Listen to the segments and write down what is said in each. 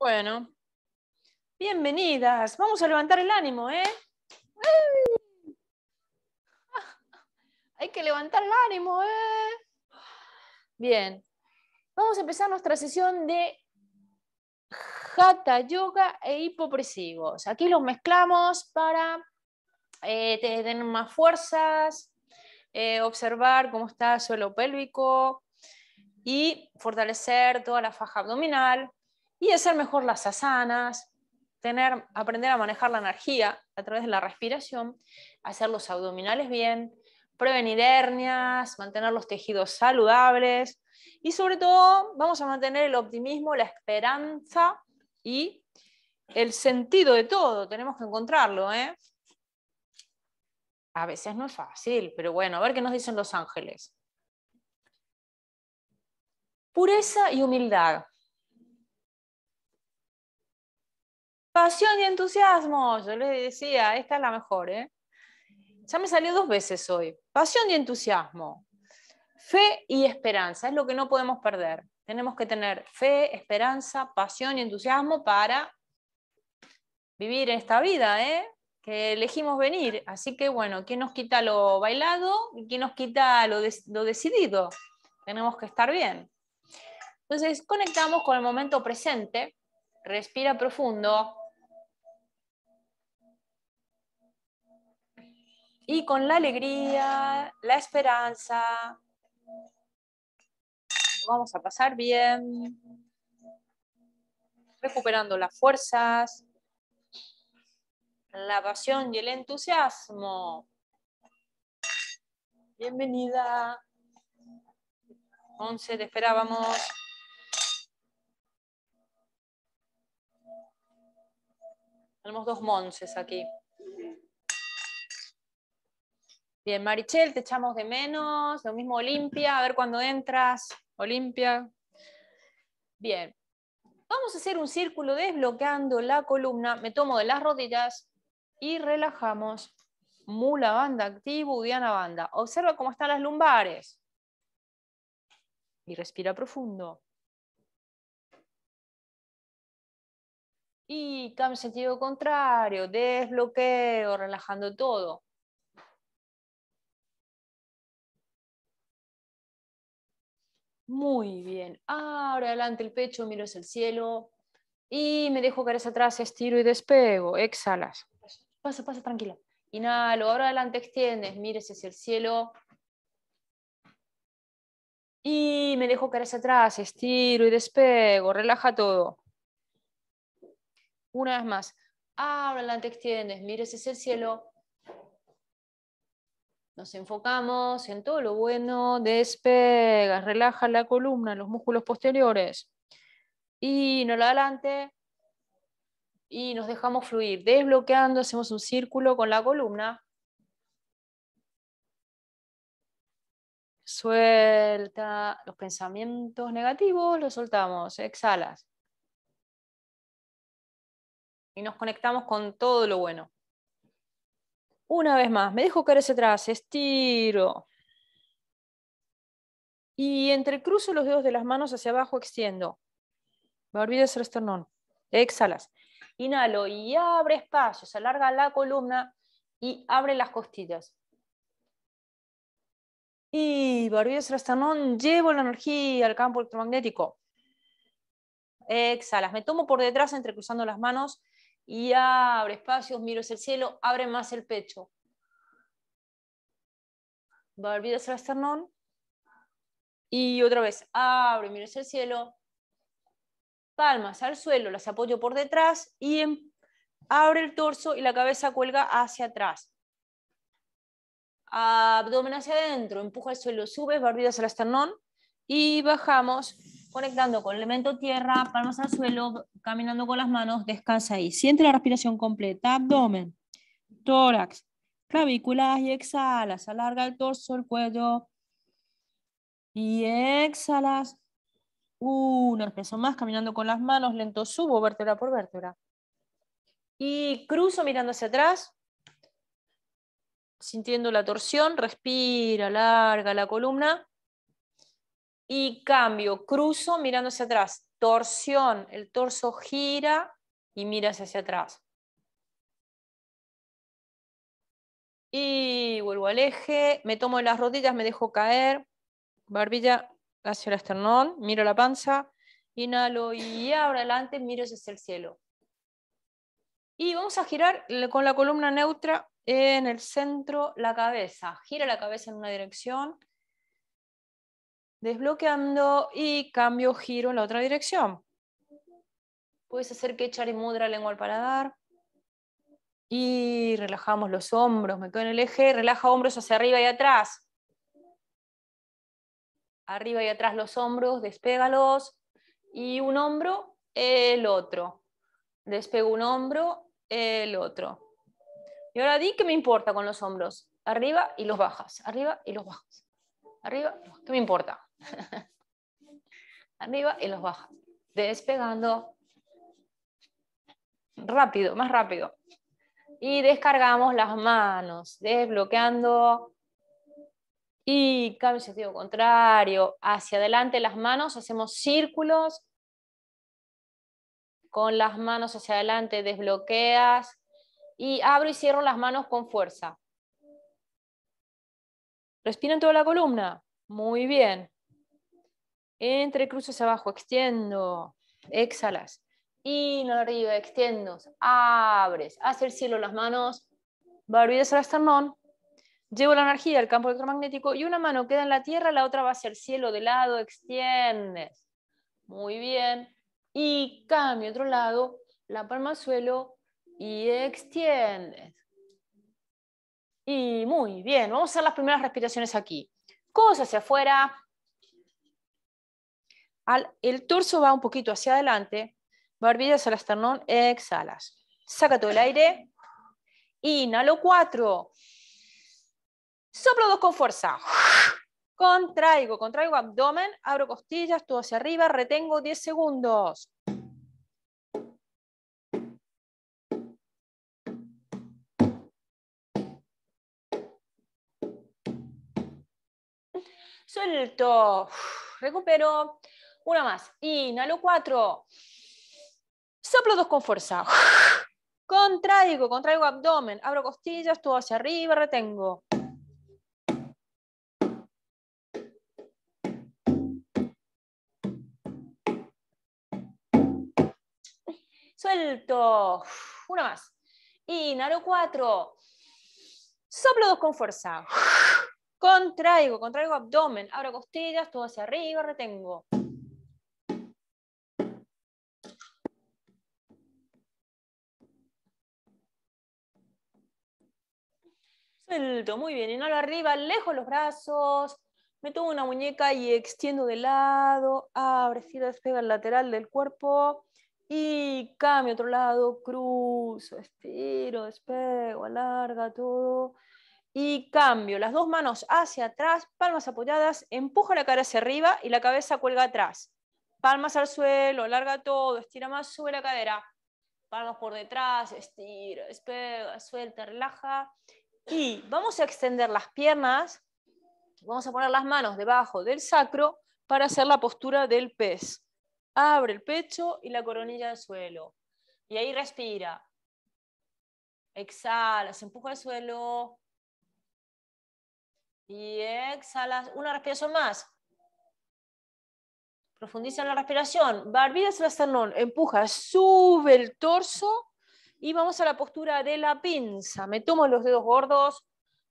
Bueno, bienvenidas. Vamos a levantar el ánimo, ¿eh? Hay que levantar el ánimo, ¿eh? Bien, vamos a empezar nuestra sesión de Hatha Yoga e hipopresivos. Aquí los mezclamos para eh, tener más fuerzas, eh, observar cómo está el suelo pélvico y fortalecer toda la faja abdominal, y hacer mejor las asanas, tener, aprender a manejar la energía a través de la respiración, hacer los abdominales bien, prevenir hernias, mantener los tejidos saludables y sobre todo vamos a mantener el optimismo, la esperanza y el sentido de todo. Tenemos que encontrarlo. ¿eh? A veces no es fácil, pero bueno, a ver qué nos dicen los ángeles. Pureza y humildad. Pasión y entusiasmo. Yo les decía, esta es la mejor, ¿eh? Ya me salió dos veces hoy. Pasión y entusiasmo. Fe y esperanza es lo que no podemos perder. Tenemos que tener fe, esperanza, pasión y entusiasmo para vivir esta vida, ¿eh? que elegimos venir. Así que bueno, ¿quién nos quita lo bailado y quién nos quita lo, lo decidido? Tenemos que estar bien. Entonces, conectamos con el momento presente, respira profundo, y con la alegría, la esperanza. Vamos a pasar bien, recuperando las fuerzas, la pasión y el entusiasmo. Bienvenida. 11, te esperábamos. Tenemos dos monces aquí. Bien, Marichel, te echamos de menos. Lo mismo Olimpia, a ver cuándo entras. Olimpia. Bien. Vamos a hacer un círculo desbloqueando la columna. Me tomo de las rodillas y relajamos. Mula banda activo, udiana, banda. Observa cómo están las lumbares. Y respira profundo. Y cambio sentido contrario, desbloqueo, relajando todo. Muy bien. Ahora adelante el pecho, miro hacia el cielo. Y me dejo caer hacia atrás, estiro y despego. Exhalas. Pasa, pasa, tranquila. Inhalo. Ahora adelante extiendes, mires hacia el cielo. Y me dejo caer hacia atrás, estiro y despego. Relaja todo. Una vez más. Ahora adelante extiendes, mires hacia el cielo. Nos enfocamos en todo lo bueno, despega, relaja la columna, los músculos posteriores. Y no adelante. Y nos dejamos fluir. Desbloqueando, hacemos un círculo con la columna. Suelta los pensamientos negativos, los soltamos. Exhalas. Y nos conectamos con todo lo bueno. Una vez más, me dejo caer hacia atrás, estiro. Y entrecruzo los dedos de las manos hacia abajo, extiendo. Me olvido hacer esternón. Exhalas. Inhalo y abre espacio. Se alarga la columna y abre las costillas. Y barbillo esternón, llevo la energía al campo electromagnético. Exhalas, me tomo por detrás entrecruzando las manos y abre espacios, miro hacia el cielo, abre más el pecho. Barbidas el esternón. Y otra vez, abre, miro hacia el cielo. Palmas al suelo, las apoyo por detrás y em, abre el torso y la cabeza cuelga hacia atrás. Abdomen hacia adentro, empuja el suelo, subes, barbidas al esternón y bajamos conectando con el elemento tierra, palmas al suelo, caminando con las manos, descansa ahí. Siente la respiración completa, abdomen, tórax, clavículas y exhalas. Alarga el torso, el cuello y exhalas. uno peso más, caminando con las manos, lento subo, vértebra por vértebra. Y cruzo mirando hacia atrás, sintiendo la torsión, respira, alarga la columna y cambio, cruzo mirando hacia atrás, torsión, el torso gira y miras hacia atrás. Y vuelvo al eje, me tomo las rodillas, me dejo caer, barbilla hacia el esternón, miro la panza, inhalo y ahora adelante, miro hacia el cielo. Y vamos a girar con la columna neutra en el centro la cabeza. Gira la cabeza en una dirección desbloqueando y cambio giro en la otra dirección. Puedes hacer que echar y mudra lengua al paladar. Y relajamos los hombros, me quedo en el eje, relaja hombros hacia arriba y atrás. Arriba y atrás los hombros, despégalos. Y un hombro, el otro. Despego un hombro, el otro. Y ahora di que me importa con los hombros. Arriba y los bajas, arriba y los bajas. Arriba, ¿qué me importa? Arriba y los bajas. Despegando. Rápido, más rápido. Y descargamos las manos, desbloqueando. Y cambio sentido contrario. Hacia adelante las manos, hacemos círculos. Con las manos hacia adelante desbloqueas. Y abro y cierro las manos con fuerza. Respiran toda la columna. Muy bien entre cruces abajo, extiendo, exhalas, y arriba, extiendo, abres, hacia el cielo las manos, barbillas el esternón, llevo la energía al campo electromagnético y una mano queda en la tierra, la otra va hacia el cielo de lado, extiendes, muy bien, y cambio otro lado, la palma al suelo y extiendes. Y muy bien, vamos a hacer las primeras respiraciones aquí. Cosa hacia afuera, el torso va un poquito hacia adelante, barbillas al esternón, exhalas. Saca todo el aire. Inhalo cuatro. Soplo dos con fuerza. Contraigo, contraigo abdomen, abro costillas, todo hacia arriba, retengo 10 segundos. Suelto, recupero. Una más. Inhalo cuatro. Soplo dos con fuerza. Contraigo, contraigo abdomen. Abro costillas, todo hacia arriba, retengo. Suelto. Una más. Inhalo cuatro. Soplo dos con fuerza. Contraigo, contraigo abdomen. Abro costillas, todo hacia arriba, retengo. Suelto, muy bien. Inhalo arriba, lejos los brazos. Me una muñeca y extiendo de lado. Abre, cierra, despega el lateral del cuerpo. Y cambio otro lado, cruzo, estiro, despego, alarga todo. Y cambio las dos manos hacia atrás, palmas apoyadas, empujo la cara hacia arriba y la cabeza cuelga atrás. Palmas al suelo, alarga todo, estira más, sube la cadera. Palmas por detrás, estira, despega, suelta, relaja. Y vamos a extender las piernas, vamos a poner las manos debajo del sacro para hacer la postura del pez. Abre el pecho y la coronilla al suelo. Y ahí respira. Exhalas, empuja al suelo. Y exhalas. Una respiración más. Profundiza la respiración. Barbidas el esternón. Empuja. Sube el torso y vamos a la postura de la pinza. Me tomo los dedos gordos,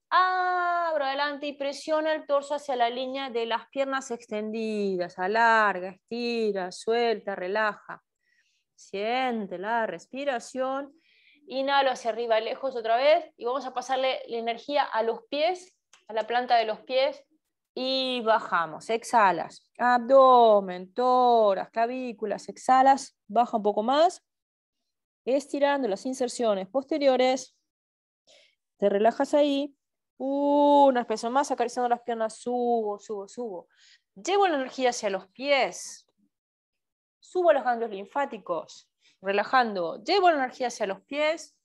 abro adelante y presiona el torso hacia la línea de las piernas extendidas. Alarga, estira, suelta, relaja. Siente la respiración. Inhalo hacia arriba, lejos otra vez. Y vamos a pasarle la energía a los pies, a la planta de los pies. Y bajamos, exhalas. Abdomen, toras, clavículas, exhalas. Baja un poco más estirando las inserciones posteriores, te relajas ahí, una pesas más, acariciando las piernas, subo, subo, subo. Llevo la energía hacia los pies, subo los ganglios linfáticos, relajando, llevo la energía hacia los pies,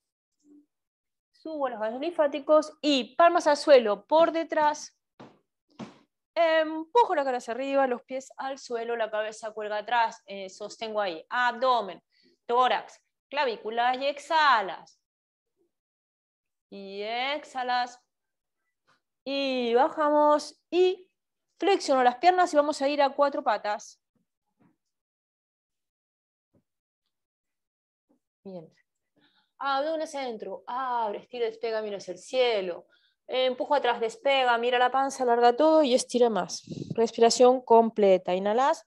subo los ganglios linfáticos y palmas al suelo por detrás, empujo la cara hacia arriba, los pies al suelo, la cabeza cuelga atrás, eh, sostengo ahí, abdomen, tórax, clavículas y exhalas. Y exhalas. Y bajamos y flexiono las piernas y vamos a ir a cuatro patas. Bien. un centro, abre, estira, despega, mira hacia el cielo. Empujo atrás, despega, mira la panza, larga todo y estira más. Respiración completa. Inhalas.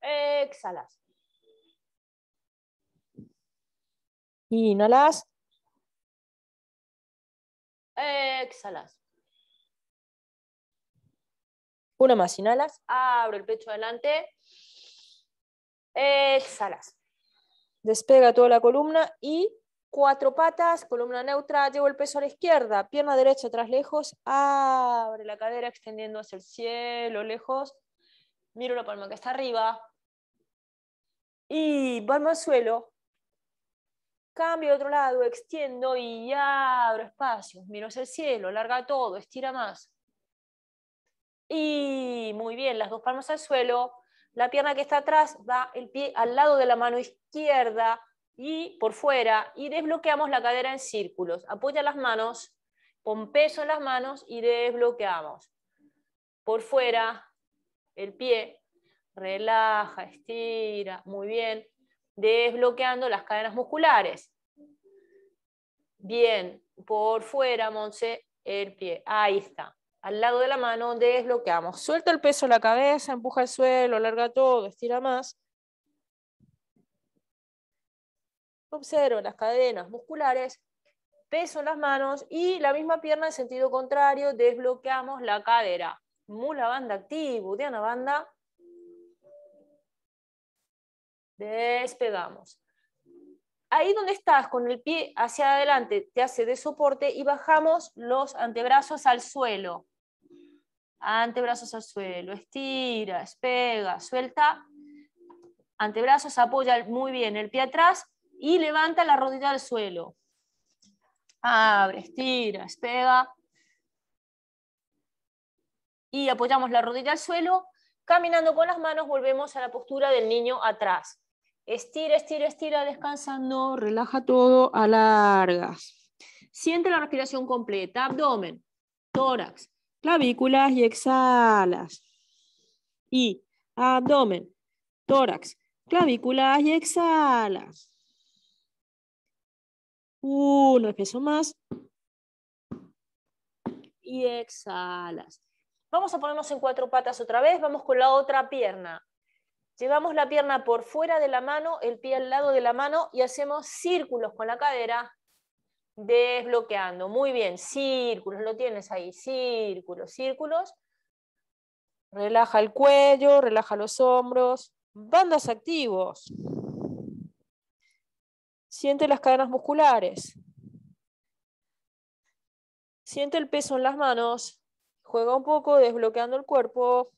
Exhalas. Inhalas. Exhalas. Una más, inhalas. Abro el pecho adelante. Exhalas. Despega toda la columna y cuatro patas, columna neutra, llevo el peso a la izquierda, pierna derecha atrás lejos, abre la cadera extendiendo hacia el cielo lejos, miro la palma que está arriba y palma al suelo, cambio de otro lado, extiendo y abro espacios, miro hacia el cielo, larga todo, estira más. Y muy bien, las dos palmas al suelo, la pierna que está atrás va el pie al lado de la mano izquierda y por fuera y desbloqueamos la cadera en círculos. Apoya las manos, pon peso en las manos y desbloqueamos. Por fuera, el pie, relaja, estira, muy bien desbloqueando las cadenas musculares. Bien, por fuera, Monse, el pie. Ahí está. Al lado de la mano desbloqueamos. Suelta el peso la cabeza, empuja el suelo, alarga todo, estira más. Observo las cadenas musculares, peso en las manos y la misma pierna en sentido contrario, desbloqueamos la cadera. Mula banda activo, Diana banda Despegamos. Ahí donde estás, con el pie hacia adelante, te hace de soporte y bajamos los antebrazos al suelo. Antebrazos al suelo, estira, despega, suelta. Antebrazos, apoya muy bien el pie atrás y levanta la rodilla al suelo. Abre, estira, despega. Y apoyamos la rodilla al suelo. Caminando con las manos volvemos a la postura del niño atrás. Estira, estira, estira, descansando, relaja todo, alargas. Siente la respiración completa, abdomen, tórax, clavículas y exhalas. Y abdomen, tórax, clavículas y exhalas. Uno, peso más. Y exhalas. Vamos a ponernos en cuatro patas otra vez. Vamos con la otra pierna. Llevamos la pierna por fuera de la mano, el pie al lado de la mano y hacemos círculos con la cadera, desbloqueando. Muy bien, círculos, lo tienes ahí, círculos, círculos. Relaja el cuello, relaja los hombros, bandas activos. Siente las cadenas musculares. Siente el peso en las manos. Juega un poco desbloqueando el cuerpo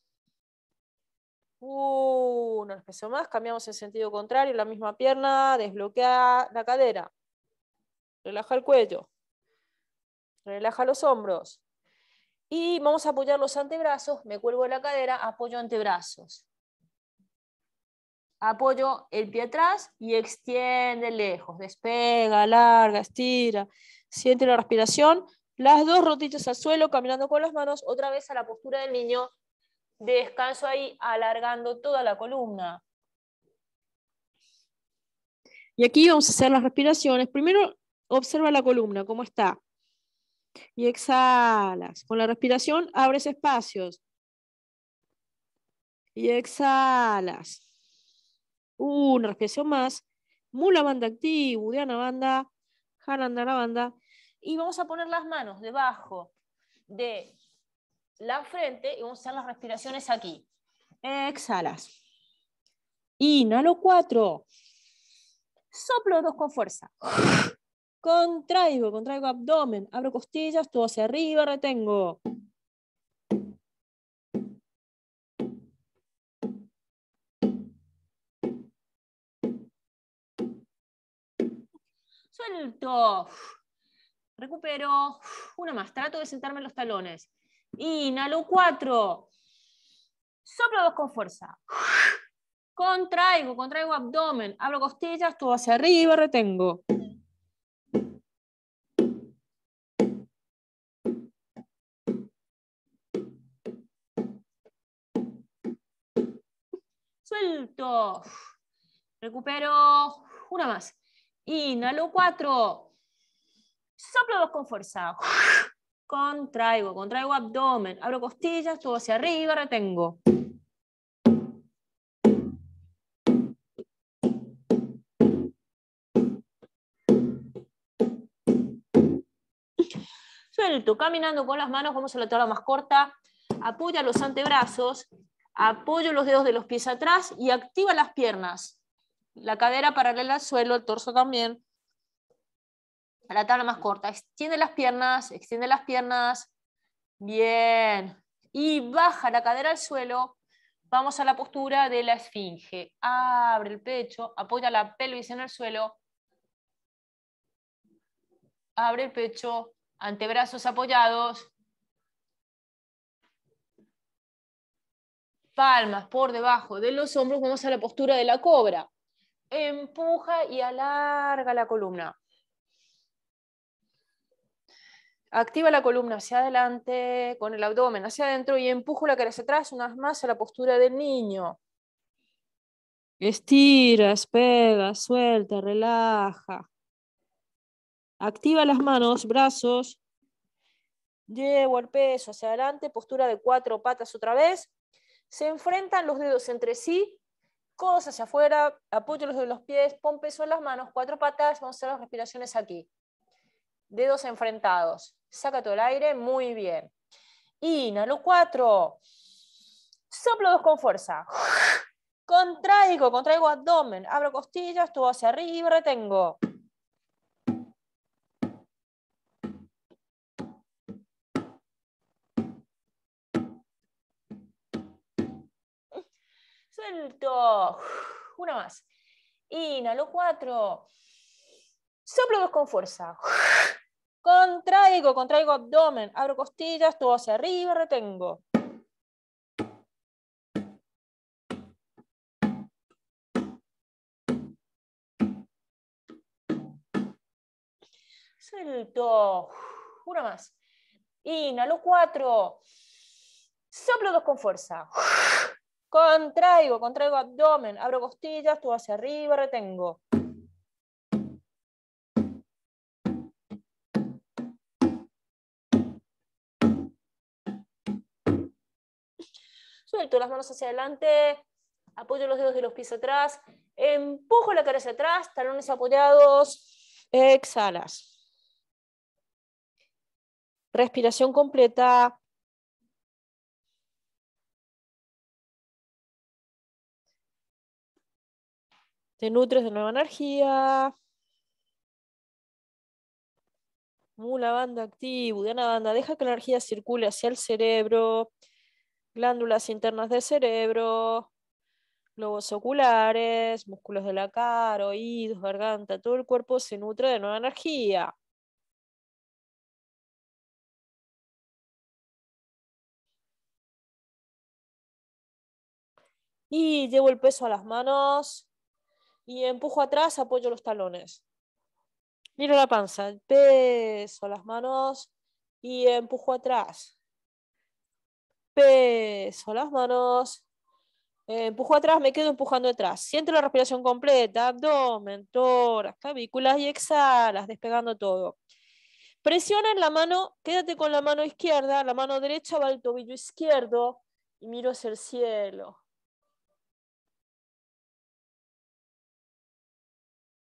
una uh, peso más, cambiamos el sentido contrario, la misma pierna, desbloquea la cadera, relaja el cuello, relaja los hombros. Y vamos a apoyar los antebrazos, me cuelgo de la cadera, apoyo antebrazos. Apoyo el pie atrás y extiende lejos, despega, larga, estira, siente la respiración. Las dos rodillas al suelo, caminando con las manos, otra vez a la postura del niño, descanso ahí, alargando toda la columna. Y aquí vamos a hacer las respiraciones. Primero observa la columna, cómo está. Y exhalas. Con la respiración abres espacios. Y exhalas. Una respiración más. Mula banda activa, Udiana banda, la banda. Y vamos a poner las manos debajo de la frente y vamos a hacer las respiraciones aquí. Exhalas. Inhalo cuatro. Soplo dos con fuerza. Contraigo, contraigo abdomen. Abro costillas, todo hacia arriba, retengo. Suelto. Recupero. Una más. Trato de sentarme en los talones. Inhalo 4. Soplo dos con fuerza. Contraigo, contraigo abdomen. Abro costillas, todo hacia arriba, retengo. Suelto. Recupero. Una más. Inhalo 4. Soplo dos con fuerza contraigo, contraigo abdomen, abro costillas, todo hacia arriba, retengo. Suelto, caminando con las manos, vamos a la tabla más corta, apoya los antebrazos, apoyo los dedos de los pies atrás y activa las piernas. La cadera paralela al suelo, el torso también, a la tabla más corta. Extiende las piernas, extiende las piernas. Bien. Y baja la cadera al suelo. Vamos a la postura de la esfinge. Abre el pecho, apoya la pelvis en el suelo. Abre el pecho, antebrazos apoyados. Palmas por debajo de los hombros. Vamos a la postura de la cobra. Empuja y alarga la columna. Activa la columna hacia adelante, con el abdomen hacia adentro y empujo la cara hacia atrás, una más a la postura del niño. Estira, espera, suelta, relaja. Activa las manos, brazos. Llevo el peso hacia adelante, postura de cuatro patas otra vez. Se enfrentan los dedos entre sí, codos hacia afuera, apoyo los dedos los pies, pon peso en las manos, cuatro patas, vamos a hacer las respiraciones aquí. Dedos enfrentados saca todo el aire, muy bien. Inhalo cuatro. soplo dos con fuerza. Contraigo, contraigo abdomen, abro costillas, todo hacia arriba, retengo. Suelto. Una más. Inhalo cuatro. Soplo dos con fuerza. Contraigo, contraigo abdomen, abro costillas, todo hacia arriba, retengo. Suelto. Una más. Inhalo cuatro. Soplo dos con fuerza. Contraigo, contraigo abdomen, abro costillas, todo hacia arriba, retengo. las manos hacia adelante, apoyo los dedos de los pies atrás, empujo la cara hacia atrás, talones apoyados, exhalas. Respiración completa. Te nutres de nueva energía. Mula banda activo, la banda, deja que la energía circule hacia el cerebro, glándulas internas del cerebro, globos oculares, músculos de la cara, oídos, garganta, todo el cuerpo se nutre de nueva energía. Y llevo el peso a las manos y empujo atrás, apoyo los talones. Miro la panza, peso a las manos y empujo atrás peso, las manos. Eh, empujo atrás, me quedo empujando atrás. Siento la respiración completa, abdomen, toras, clavículas y exhalas, despegando todo. Presiona en la mano, quédate con la mano izquierda, la mano derecha va al tobillo izquierdo y miro hacia el cielo.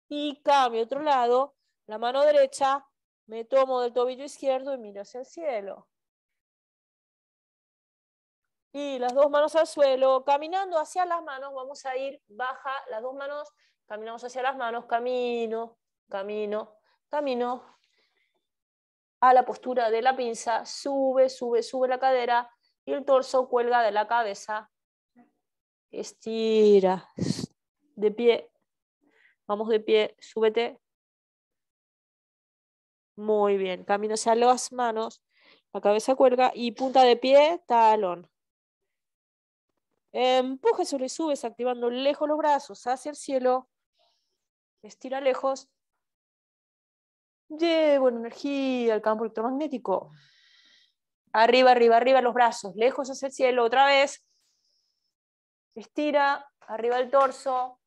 Y cambio otro lado, la mano derecha, me tomo del tobillo izquierdo y miro hacia el cielo y las dos manos al suelo, caminando hacia las manos, vamos a ir baja, las dos manos, caminamos hacia las manos, camino, camino, camino, a la postura de la pinza, sube, sube, sube la cadera y el torso cuelga de la cabeza, estira, de pie, vamos de pie, súbete, muy bien, camino hacia las manos, la cabeza cuelga y punta de pie, talón. Empuje sobre subes, activando lejos los brazos hacia el cielo. Estira lejos. Llevo energía al campo electromagnético. Arriba, arriba, arriba los brazos, lejos hacia el cielo. Otra vez. Estira, arriba el torso.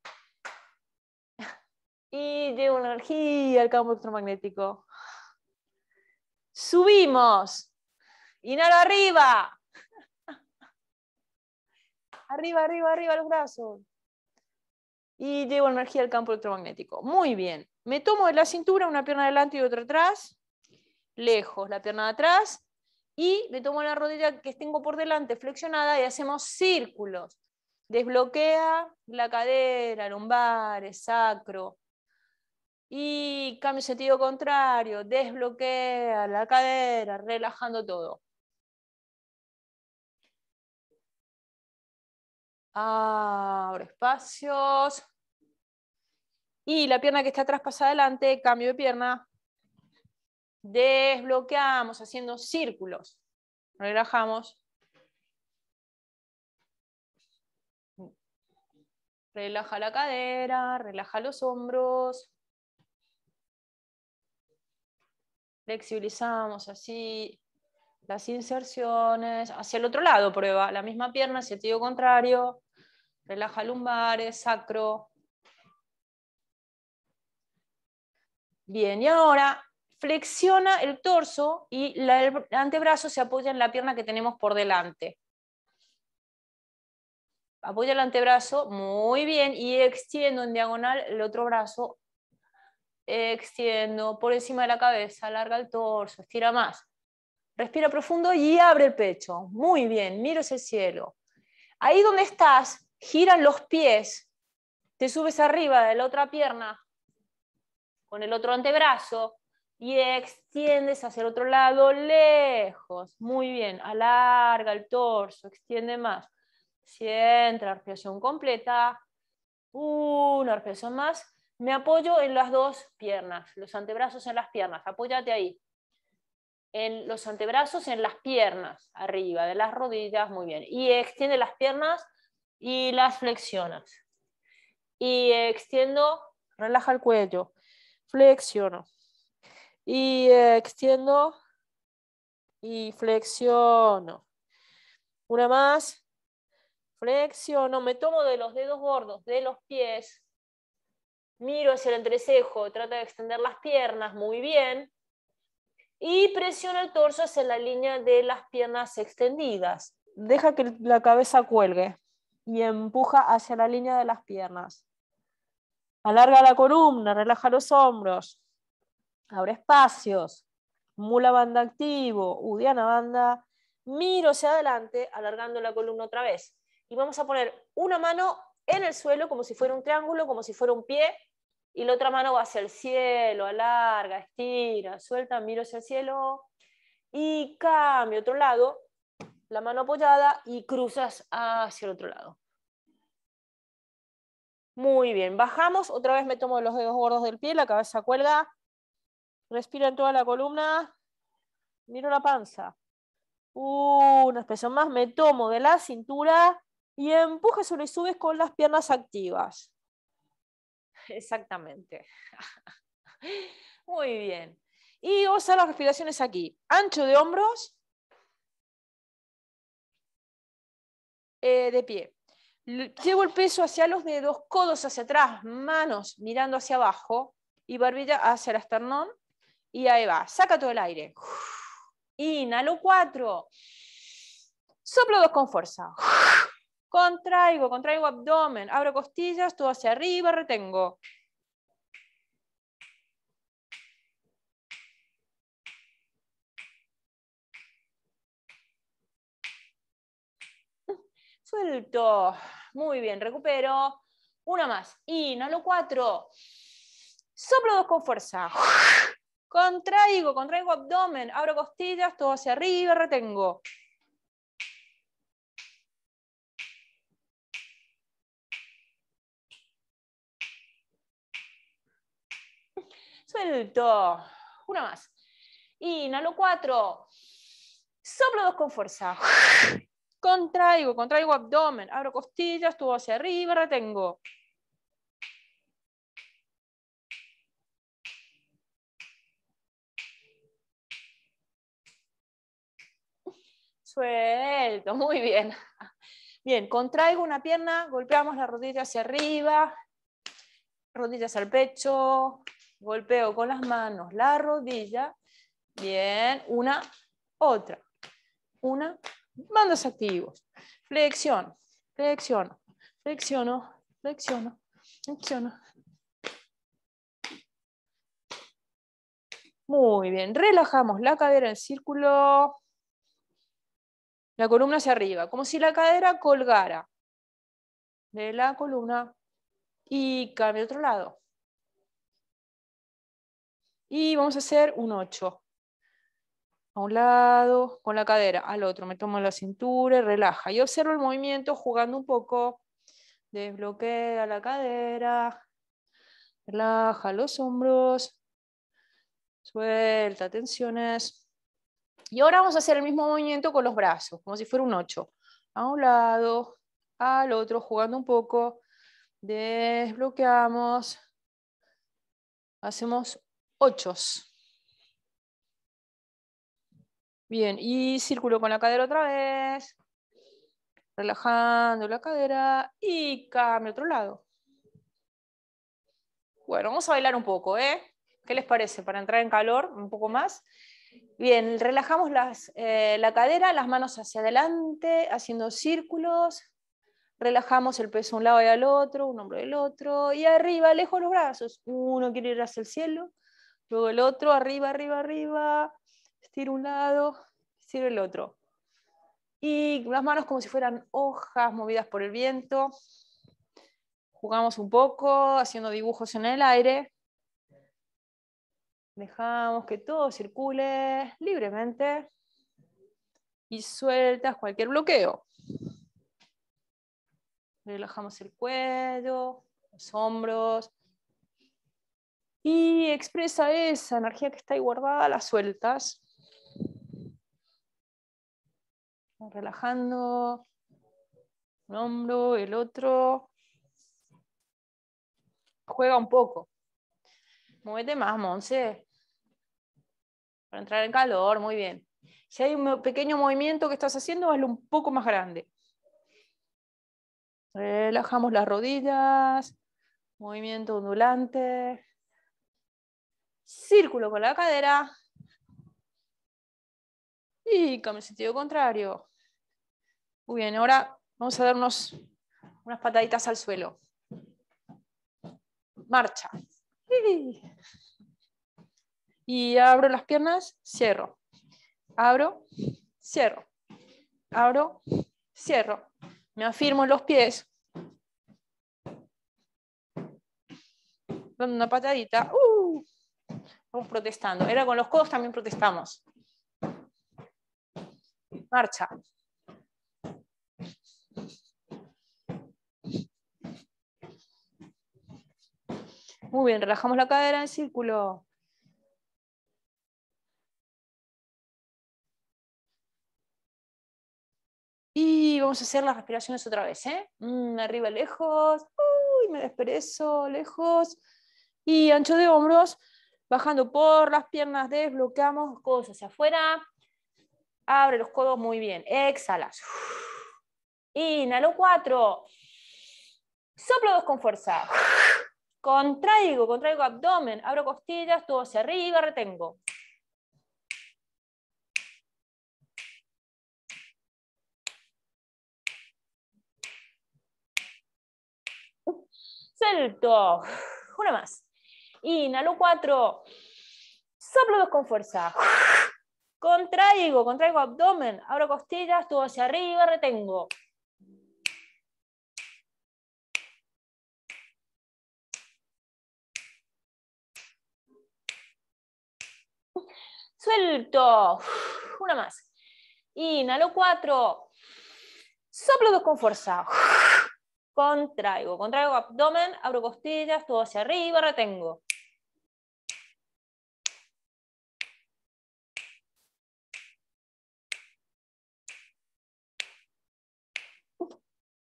Y llevo energía al campo electromagnético. Subimos. Inhalo arriba arriba, arriba, arriba los brazos. Y llevo energía al campo electromagnético. Muy bien. Me tomo de la cintura una pierna adelante y otra atrás. Lejos, la pierna de atrás. Y me tomo la rodilla que tengo por delante flexionada y hacemos círculos. Desbloquea la cadera, lumbar, sacro. Y cambio sentido contrario, desbloquea la cadera, relajando todo. Abro espacios. Y la pierna que está atrás pasa adelante, cambio de pierna. Desbloqueamos haciendo círculos. Relajamos. Relaja la cadera, relaja los hombros. Flexibilizamos así las inserciones. Hacia el otro lado prueba, la misma pierna sentido contrario. Relaja lumbares, sacro. Bien, y ahora flexiona el torso y el antebrazo se apoya en la pierna que tenemos por delante. Apoya el antebrazo, muy bien, y extiendo en diagonal el otro brazo. Extiendo por encima de la cabeza, alarga el torso, estira más. Respira profundo y abre el pecho. Muy bien, miro ese cielo. Ahí donde estás, giran los pies, te subes arriba de la otra pierna con el otro antebrazo y extiendes hacia el otro lado lejos. Muy bien, alarga el torso, extiende más. Sienta, respiración completa. Una respiración más. Me apoyo en las dos piernas, los antebrazos en las piernas. Apóyate ahí. En los antebrazos en las piernas, arriba de las rodillas, muy bien. Y extiende las piernas y las flexionas. Y extiendo, relaja el cuello, flexiono. Y extiendo y flexiono. Una más. Flexiono, me tomo de los dedos gordos de los pies. Miro hacia el entrecejo, trata de extender las piernas, muy bien. Y presiona el torso hacia la línea de las piernas extendidas. Deja que la cabeza cuelgue y empuja hacia la línea de las piernas. Alarga la columna, relaja los hombros, abre espacios, mula banda activo, udiana banda, miro hacia adelante, alargando la columna otra vez. Y vamos a poner una mano en el suelo como si fuera un triángulo, como si fuera un pie, y la otra mano va hacia el cielo, alarga, estira, suelta, miro hacia el cielo, y cambio, otro lado, la mano apoyada y cruzas hacia el otro lado. Muy bien, bajamos, otra vez me tomo los dedos gordos del pie, la cabeza cuelga, respiro en toda la columna, miro la panza. Una expresión más, me tomo de la cintura y empujes sobre y subes con las piernas activas. Exactamente. Muy bien. Y vamos a las respiraciones aquí. Ancho de hombros, Eh, de pie. Llevo el peso hacia los dedos, codos hacia atrás, manos mirando hacia abajo y barbilla hacia el esternón. Y ahí va, saca todo el aire. Inhalo cuatro, Soplo dos con fuerza. Contraigo, contraigo abdomen, abro costillas, todo hacia arriba, retengo. Suelto. Muy bien, recupero. Una más. Inhalo cuatro. Soplo dos con fuerza. Contraigo, contraigo abdomen, abro costillas, todo hacia arriba, retengo. Suelto. Una más. Inhalo cuatro. Soplo dos con fuerza. Contraigo, contraigo abdomen, abro costillas, tubo hacia arriba, retengo. Suelto, muy bien. Bien, contraigo una pierna, golpeamos la rodilla hacia arriba, rodillas al pecho, golpeo con las manos la rodilla, bien, una, otra, una, Mandos activos. Flexiono, flexiono, flexiono, flexiono, flexiono. Muy bien, relajamos la cadera en círculo, la columna hacia arriba, como si la cadera colgara de la columna y cambio otro lado. Y vamos a hacer un 8 a un lado, con la cadera al otro, me tomo la cintura y relaja. Y observo el movimiento jugando un poco, desbloquea la cadera, relaja los hombros, suelta tensiones. Y ahora vamos a hacer el mismo movimiento con los brazos, como si fuera un 8. A un lado, al otro, jugando un poco, desbloqueamos, hacemos ocho Bien, y círculo con la cadera otra vez. Relajando la cadera y cambio otro lado. Bueno, vamos a bailar un poco, ¿eh? ¿Qué les parece? Para entrar en calor un poco más. Bien, relajamos eh, la cadera, las manos hacia adelante, haciendo círculos. Relajamos el peso un lado y al otro, un hombro del otro. Y arriba, lejos los brazos. Uno quiere ir hacia el cielo, luego el otro, arriba, arriba, arriba estiro un lado, tiro el otro. Y las manos como si fueran hojas movidas por el viento. Jugamos un poco, haciendo dibujos en el aire. Dejamos que todo circule libremente y sueltas cualquier bloqueo. Relajamos el cuello, los hombros y expresa esa energía que está ahí guardada, la sueltas. relajando un hombro, el otro. Juega un poco. Muévete más, Monse. Para entrar en calor, muy bien. Si hay un pequeño movimiento que estás haciendo, hazlo un poco más grande. Relajamos las rodillas. Movimiento ondulante. Círculo con la cadera. Y cambio el sentido contrario. Muy bien, ahora vamos a darnos unas pataditas al suelo. Marcha. Y abro las piernas, cierro. Abro, cierro. Abro, cierro. Me afirmo en los pies. Dando una patadita. Uh, vamos protestando. Era con los codos, también protestamos. Marcha. Muy bien, relajamos la cadera en círculo. Y vamos a hacer las respiraciones otra vez. ¿eh? Mm, arriba lejos. Uy, me desperezo lejos. Y ancho de hombros. Bajando por las piernas, desbloqueamos codos hacia afuera. Abre los codos muy bien. Exhalas. Inhalo 4. Soplo dos con fuerza. Contraigo, contraigo abdomen, abro costillas, todo hacia arriba, retengo. Suelto. Una más. Inhalo 4. Soplo dos con fuerza. Contraigo, contraigo abdomen, abro costillas, todo hacia arriba, retengo. Suelto. Una más. Inhalo cuatro. Soplo dos con fuerza. Contraigo. Contraigo abdomen, abro costillas, todo hacia arriba, retengo.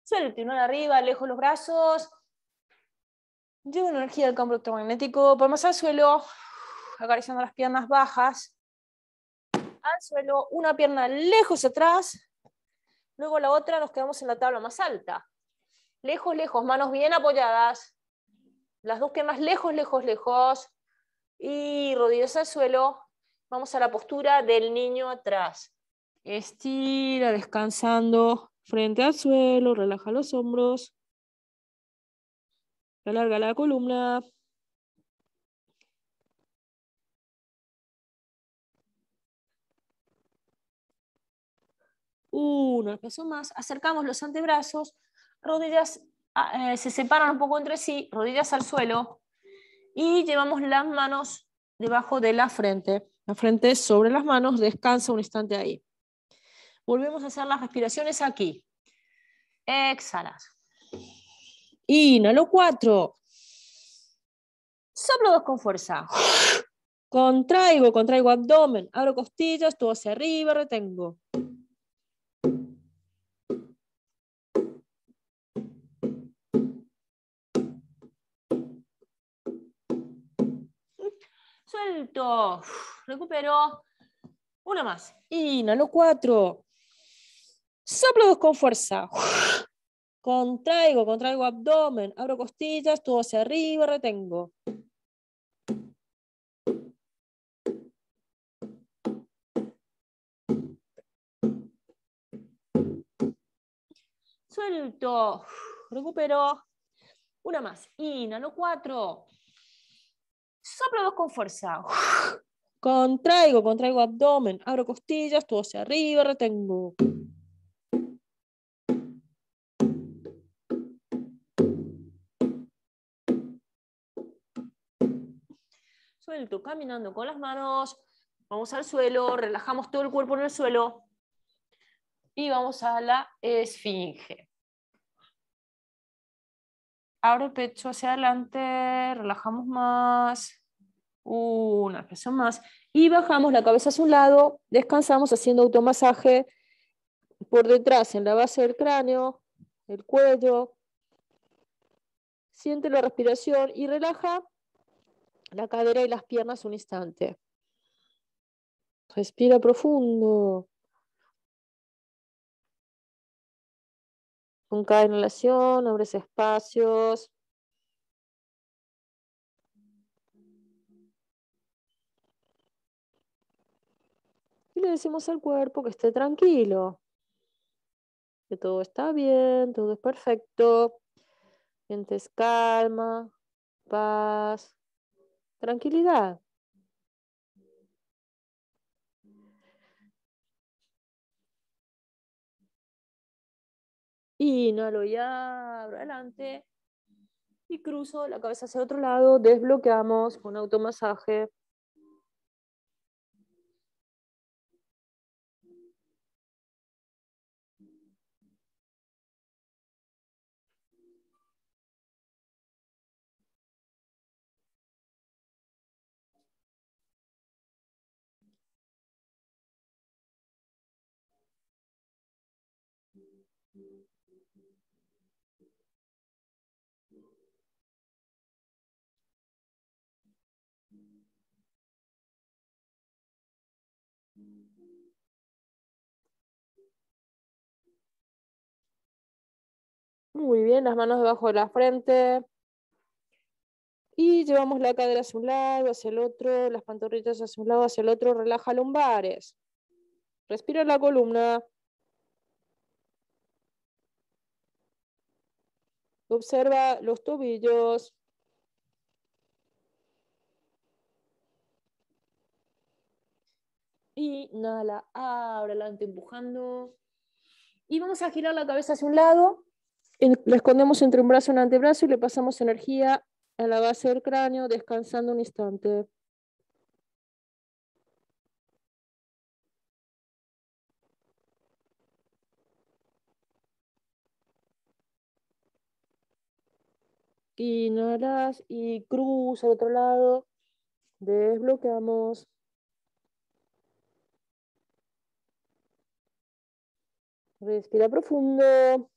Suelto, uno arriba, alejo los brazos. Llevo energía del campo electromagnético. Palmas al suelo, acariciando las piernas bajas al suelo, una pierna lejos atrás, luego la otra nos quedamos en la tabla más alta. Lejos, lejos, manos bien apoyadas, las dos piernas lejos, lejos, lejos, y rodillas al suelo. Vamos a la postura del niño atrás. Estira, descansando, frente al suelo, relaja los hombros, alarga la columna, uno, espacio más, acercamos los antebrazos, rodillas ah, eh, se separan un poco entre sí, rodillas al suelo y llevamos las manos debajo de la frente. La frente sobre las manos, descansa un instante ahí. Volvemos a hacer las respiraciones aquí. Exhalas. Inhalo cuatro. Soplo dos con fuerza. Contraigo, contraigo abdomen, abro costillas, todo hacia arriba, retengo. suelto. Recupero. una más. Inhalo cuatro. Soplo dos con fuerza. Contraigo, contraigo abdomen. Abro costillas, todo hacia arriba, retengo. Suelto. Recupero. Una más. Inhalo cuatro. Soplo dos con fuerza. Contraigo, contraigo abdomen, abro costillas, todo hacia arriba, retengo. Suelto, caminando con las manos, vamos al suelo, relajamos todo el cuerpo en el suelo y vamos a la esfinge. Abro el pecho hacia adelante, relajamos más. Una expresión más. Y bajamos la cabeza hacia un lado, descansamos haciendo automasaje por detrás, en la base del cráneo, el cuello. Siente la respiración y relaja la cadera y las piernas un instante. Respira profundo. Con cada inhalación abres espacios y le decimos al cuerpo que esté tranquilo, que todo está bien, todo es perfecto, Mientes calma, paz, tranquilidad. Inhalo y abro adelante y cruzo la cabeza hacia otro lado, desbloqueamos con automasaje Muy bien, las manos debajo de la frente. Y llevamos la cadera hacia un lado, hacia el otro, las pantorrillas hacia un lado, hacia el otro. Relaja lumbares. Respira la columna. Observa los tobillos. Inhala, abre adelante empujando. Y vamos a girar la cabeza hacia un lado lo escondemos entre un brazo y un antebrazo y le pasamos energía a la base del cráneo, descansando un instante. Inhalas y cruza al otro lado. Desbloqueamos. Respira profundo.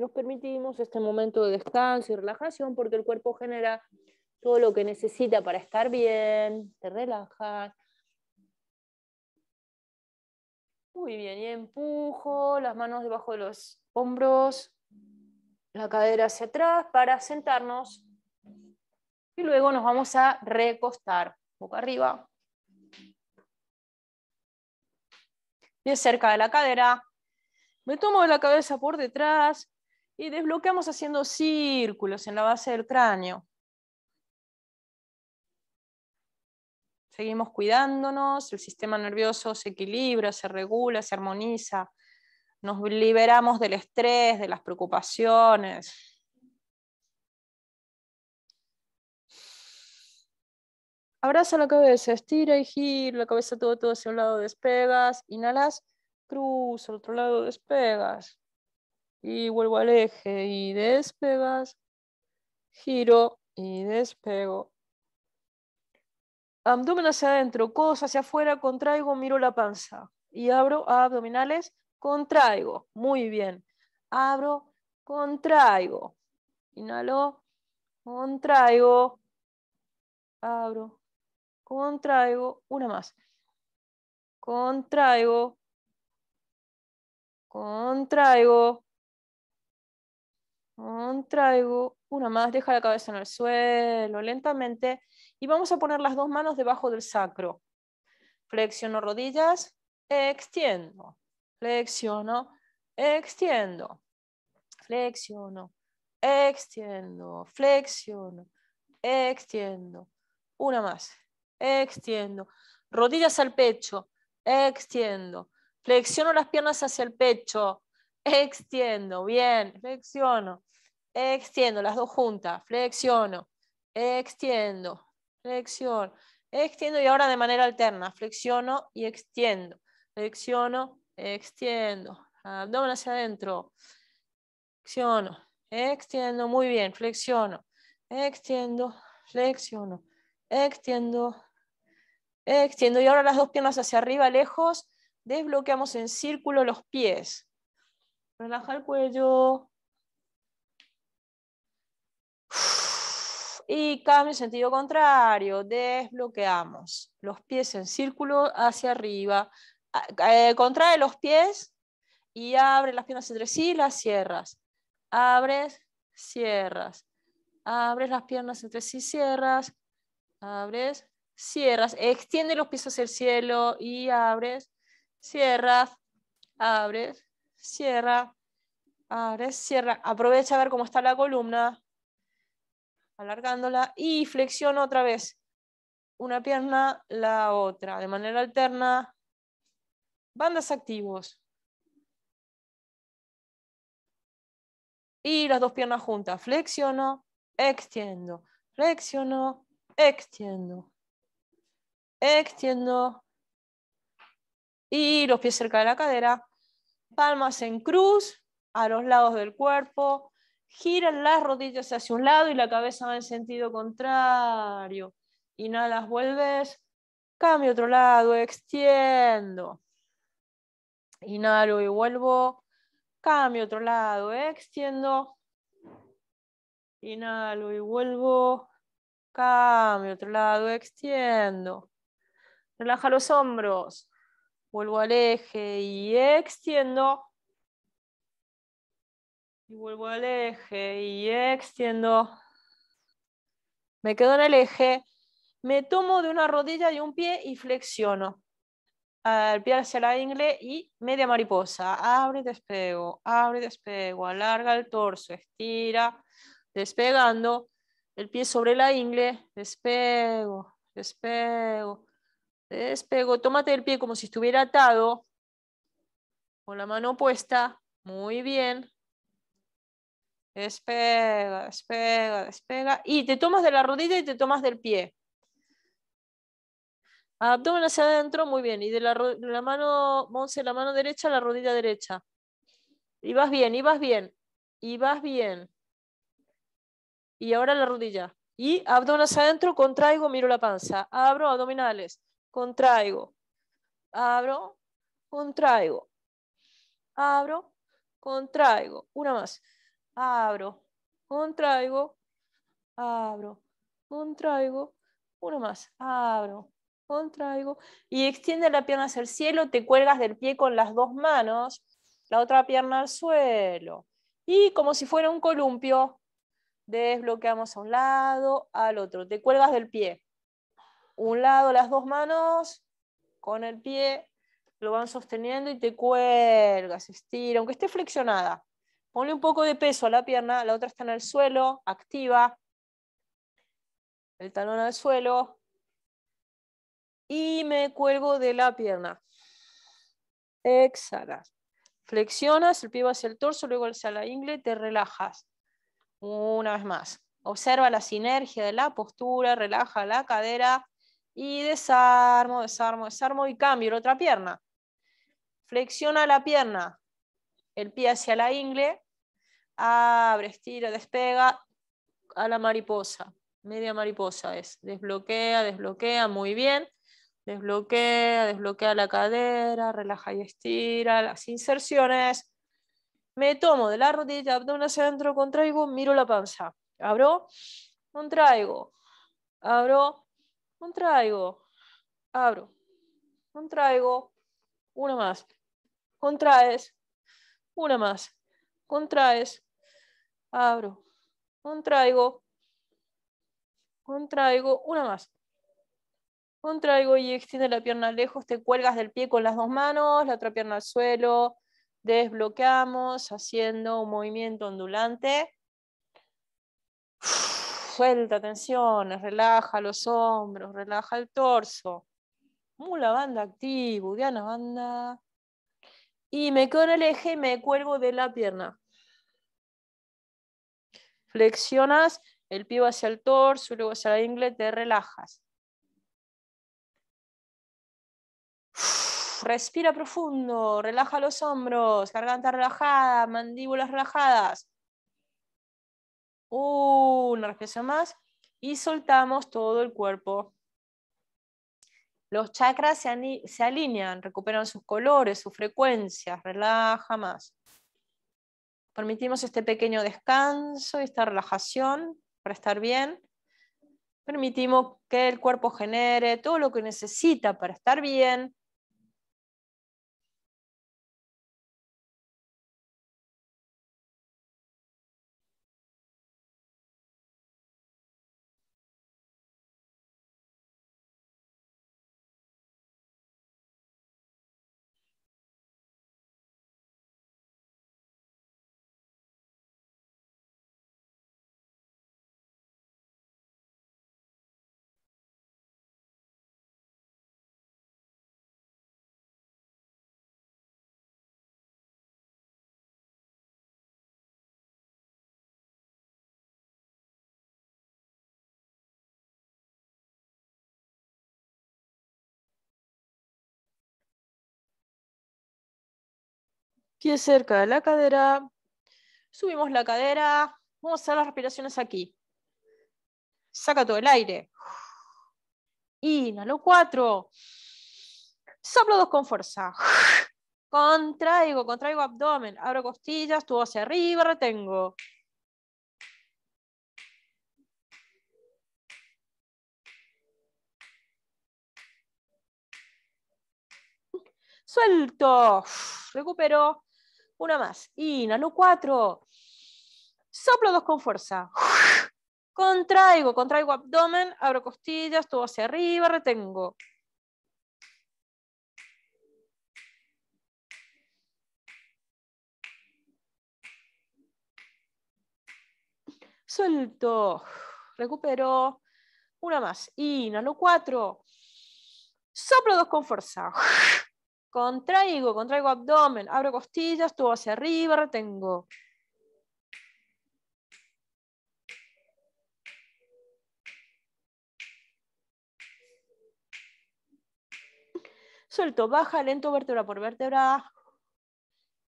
nos permitimos este momento de descanso y relajación porque el cuerpo genera todo lo que necesita para estar bien, te relajas. Muy bien, y empujo las manos debajo de los hombros, la cadera hacia atrás para sentarnos. Y luego nos vamos a recostar, boca arriba. Bien cerca de la cadera. Me tomo la cabeza por detrás, y desbloqueamos haciendo círculos en la base del cráneo. Seguimos cuidándonos, el sistema nervioso se equilibra, se regula, se armoniza, nos liberamos del estrés, de las preocupaciones, Abraza la cabeza, estira y gira la cabeza todo, todo hacia un lado, despegas, inhalas, cruza, al otro lado, despegas y vuelvo al eje y despegas, giro y despego. Abdomen hacia adentro, codos hacia afuera, contraigo, miro la panza y abro abdominales, contraigo. Muy bien. Abro, contraigo. Inhalo, contraigo. Abro, contraigo. Una más. Contraigo. Contraigo. Mm, traigo una más, deja la cabeza en el suelo lentamente y vamos a poner las dos manos debajo del sacro. Flexiono rodillas, extiendo, flexiono, extiendo, flexiono, extiendo, flexiono, extiendo. Una más, extiendo. Rodillas al pecho, extiendo. Flexiono las piernas hacia el pecho, extiendo, bien, flexiono, extiendo, las dos juntas, flexiono, extiendo, flexiono, extiendo y ahora de manera alterna, flexiono y extiendo, flexiono, extiendo, abdomen hacia adentro, flexiono, extiendo, muy bien, flexiono, extiendo, flexiono, extiendo, extiendo y ahora las dos piernas hacia arriba, lejos, desbloqueamos en círculo los pies, Relaja el cuello. Y cambio en sentido contrario. Desbloqueamos los pies en círculo hacia arriba. Eh, contrae los pies y abre las piernas entre sí y las cierras. Abres, cierras. Abres las piernas entre sí, cierras. Abres, cierras. Extiende los pies hacia el cielo y abres, cierras, abres, cierra, abre, cierra. Aprovecha a ver cómo está la columna, alargándola y flexiono otra vez. Una pierna, la otra, de manera alterna. Bandas activos. Y las dos piernas juntas. Flexiono, extiendo, flexiono, extiendo, extiendo. Y los pies cerca de la cadera palmas en cruz a los lados del cuerpo, giran las rodillas hacia un lado y la cabeza va en sentido contrario. Inhalas, vuelves, cambio otro lado, extiendo. Inhalo y vuelvo, cambio otro lado, extiendo. Inhalo y vuelvo, cambio otro lado, extiendo. Relaja los hombros vuelvo al eje y extiendo, y vuelvo al eje y extiendo, me quedo en el eje, me tomo de una rodilla y un pie y flexiono, al pie hacia la ingle y media mariposa, abre y despego, abre y despego, alarga el torso, estira, despegando, el pie sobre la ingle, despego, despego, Despego, tómate el pie como si estuviera atado, con la mano opuesta, muy bien. Despega, despega, despega. Y te tomas de la rodilla y te tomas del pie. Abdomen hacia adentro, muy bien. Y de la, mano, la mano derecha a la rodilla derecha. Y vas bien, y vas bien, y vas bien. Y ahora la rodilla. Y abdomen hacia adentro, contraigo, miro la panza. Abro abdominales contraigo, abro, contraigo, abro, contraigo. Una más. Abro, contraigo, abro, contraigo. Una más. Abro, contraigo. Y extiende la pierna hacia el cielo, te cuelgas del pie con las dos manos, la otra pierna al suelo. Y como si fuera un columpio, desbloqueamos a un lado, al otro. Te cuelgas del pie un lado las dos manos, con el pie, lo van sosteniendo y te cuelgas, estira, aunque esté flexionada. Ponle un poco de peso a la pierna, la otra está en el suelo, activa, el talón al suelo y me cuelgo de la pierna. Exhalas, Flexionas, el pie va hacia el torso, luego hacia la ingle, te relajas. Una vez más. Observa la sinergia de la postura, relaja la cadera, y desarmo, desarmo, desarmo y cambio la otra pierna. Flexiona la pierna, el pie hacia la ingle, abre, estira, despega a la mariposa. Media mariposa es. Desbloquea, desbloquea, muy bien. Desbloquea, desbloquea la cadera, relaja y estira, las inserciones. Me tomo de la rodilla, abdomen hacia adentro, contraigo, miro la panza. Abro, contraigo. Abro, Contraigo. Abro. Contraigo. Una más. Contraes. Una más. Contraes. Abro. Contraigo. Contraigo. Una más. Contraigo y extiende la pierna lejos. Te cuelgas del pie con las dos manos. La otra pierna al suelo. Desbloqueamos haciendo un movimiento ondulante suelta tensiones, relaja los hombros, relaja el torso. Mula banda activo, Diana banda. Y me quedo en el eje y me cuelgo de la pierna. Flexionas el pie hacia el torso, luego hacia la ingle, te relajas. Respira profundo, relaja los hombros, garganta relajada, mandíbulas relajadas. Uh, una respiración más y soltamos todo el cuerpo. Los chakras se, alinean, recuperan sus colores, sus frecuencias, relaja más. Permitimos este pequeño descanso, esta relajación para estar bien. Permitimos que el cuerpo genere todo lo que necesita para estar bien, pie cerca de la cadera, subimos la cadera, vamos a hacer las respiraciones aquí. Saca todo el aire. Inhalo Cuatro. Soplo dos con fuerza. Contraigo, contraigo abdomen, abro costillas, tubo hacia arriba, retengo. Suelto, recupero, una más. Inhalo, cuatro. Soplo dos con fuerza. Contraigo, contraigo abdomen, abro costillas, todo hacia arriba, retengo. Suelto, recupero. Una más. Inhalo, cuatro. Soplo dos con fuerza. Contraigo, contraigo abdomen, abro costillas, tubo hacia arriba, retengo. Suelto, baja, lento, vértebra por vértebra.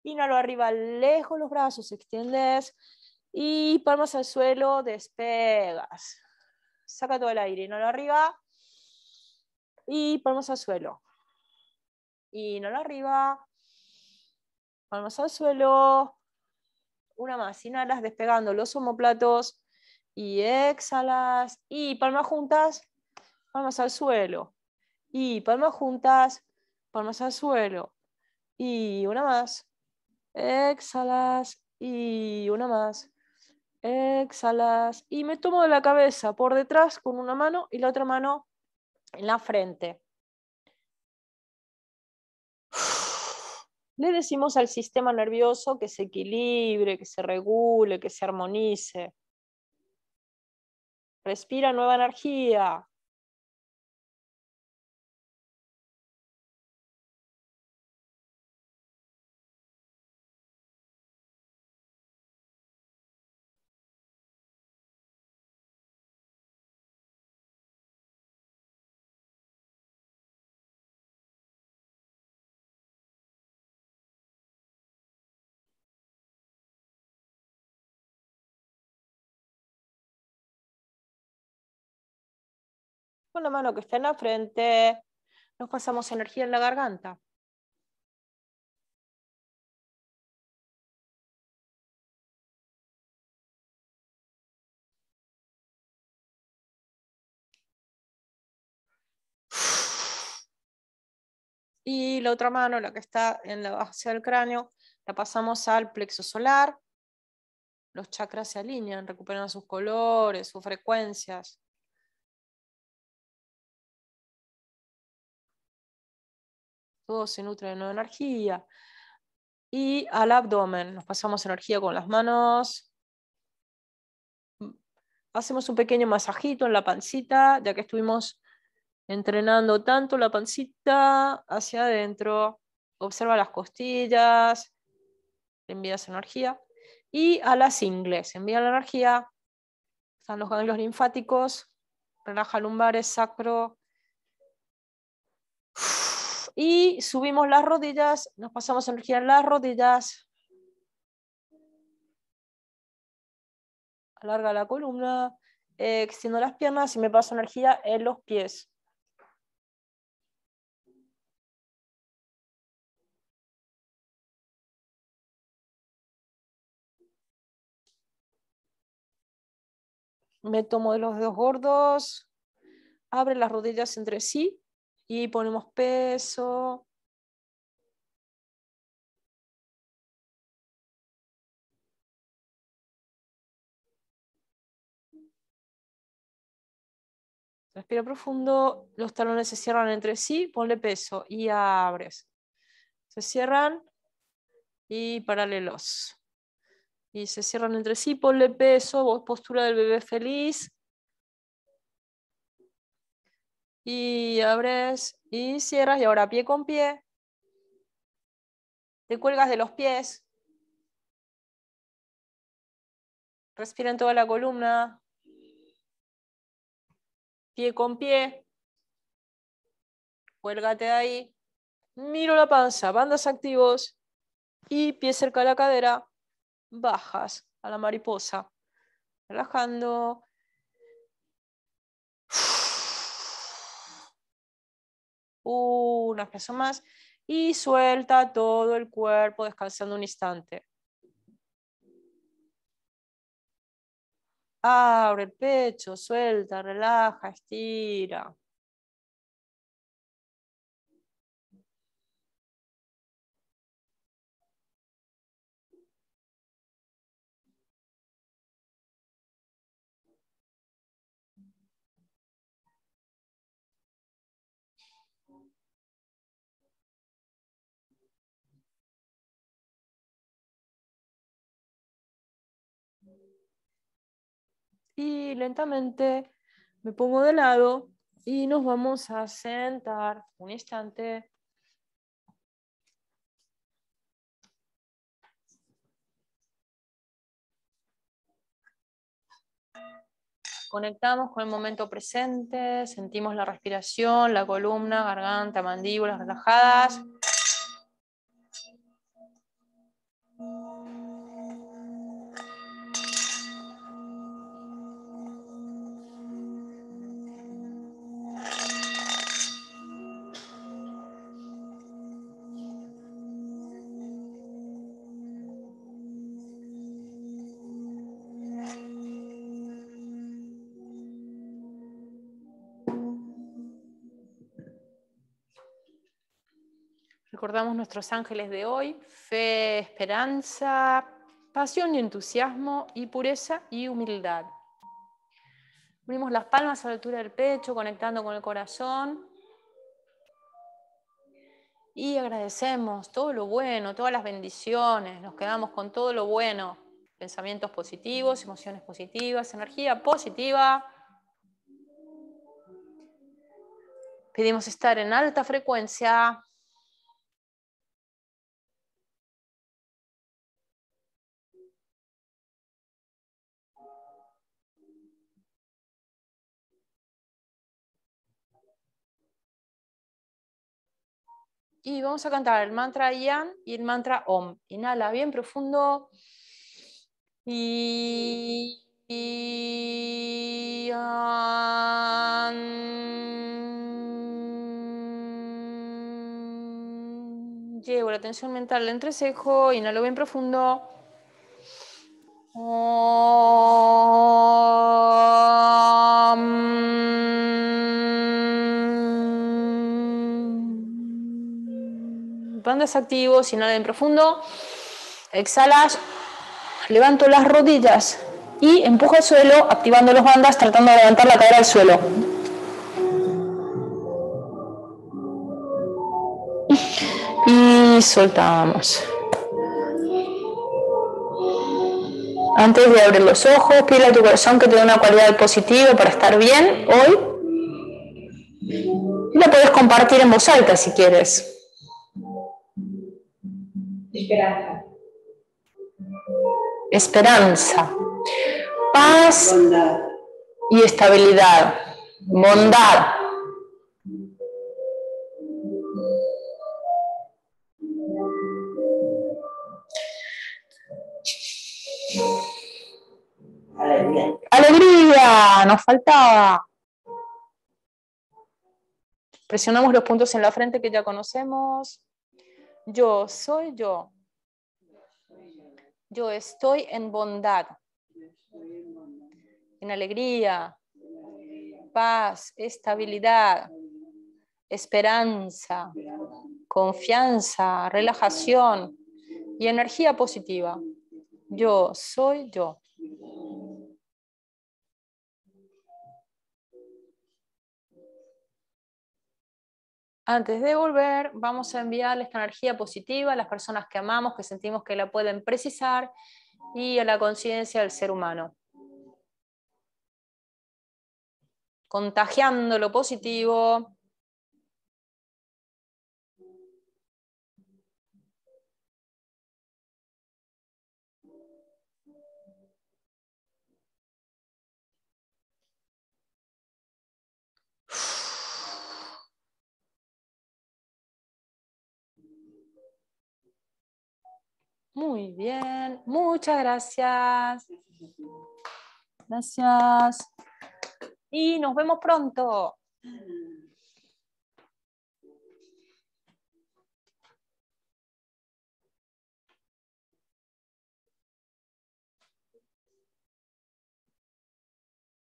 Inhalo arriba, lejos los brazos, extiendes. Y palmas al suelo, despegas. Saca todo el aire, inhalo arriba. Y palmas al suelo. Inhala arriba, palmas al suelo, una más, inhalas despegando los homoplatos y exhalas y palmas juntas, palmas al suelo y palmas juntas, palmas al suelo y una más, exhalas y una más, exhalas y me tomo de la cabeza por detrás con una mano y la otra mano en la frente. le decimos al sistema nervioso que se equilibre, que se regule, que se armonice. Respira nueva energía, con la mano que está en la frente, nos pasamos energía en la garganta. Y la otra mano, la que está en la base del cráneo, la pasamos al plexo solar. Los chakras se alinean, recuperan sus colores, sus frecuencias. Todo se nutre de nueva energía. Y al abdomen, nos pasamos energía con las manos. Hacemos un pequeño masajito en la pancita, ya que estuvimos entrenando tanto la pancita hacia adentro. Observa las costillas, envías energía. Y a las ingles, envía la energía. Están los ganglios linfáticos, relaja lumbares, sacro, y subimos las rodillas, nos pasamos energía en las rodillas. Alarga la columna, eh, extiendo las piernas y me paso energía en los pies. Me tomo de los dedos gordos, abre las rodillas entre sí, y ponemos peso. Respira profundo, los talones se cierran entre sí, ponle peso y abres. Se cierran y paralelos. Y se cierran entre sí, ponle peso, postura del bebé feliz y abres y cierras y ahora pie con pie. Te cuelgas de los pies. Respira en toda la columna. Pie con pie. Cuélgate ahí. Miro la panza, bandas activos y pie cerca de la cadera. Bajas a la mariposa. Relajando unas expreso más y suelta todo el cuerpo descansando un instante. Abre el pecho, suelta, relaja, estira. Y lentamente me pongo de lado y nos vamos a sentar un instante. Conectamos con el momento presente, sentimos la respiración, la columna, garganta, mandíbulas relajadas. recordamos nuestros ángeles de hoy, fe, esperanza, pasión y entusiasmo y pureza y humildad. Unimos las palmas a la altura del pecho, conectando con el corazón. Y agradecemos todo lo bueno, todas las bendiciones. Nos quedamos con todo lo bueno. Pensamientos positivos, emociones positivas, energía positiva. Pedimos estar en alta frecuencia, y vamos a cantar el mantra Yan y el mantra Om. Inhala bien profundo. Y... Llevo la tensión mental al entrecejo, inhalo bien profundo. Om. bandas activos, nada en profundo, exhalas, levanto las rodillas y empujo al suelo, activando las bandas, tratando de levantar la cadera al suelo. Y soltamos. Antes de abrir los ojos, pide a tu corazón que te dé una cualidad positiva para estar bien hoy. Y la puedes compartir en voz alta si quieres. Esperanza. Esperanza. Paz y estabilidad. Bondad. Alegría. Alegría, nos faltaba. Presionamos los puntos en la frente que ya conocemos. Yo soy yo. Yo estoy en bondad, en alegría, paz, estabilidad, esperanza, confianza, relajación y energía positiva. Yo soy yo. Antes de volver, vamos a enviarle esta energía positiva a las personas que amamos, que sentimos que la pueden precisar y a la conciencia del ser humano. Contagiando lo positivo Muy bien, muchas gracias. Gracias. Y nos vemos pronto.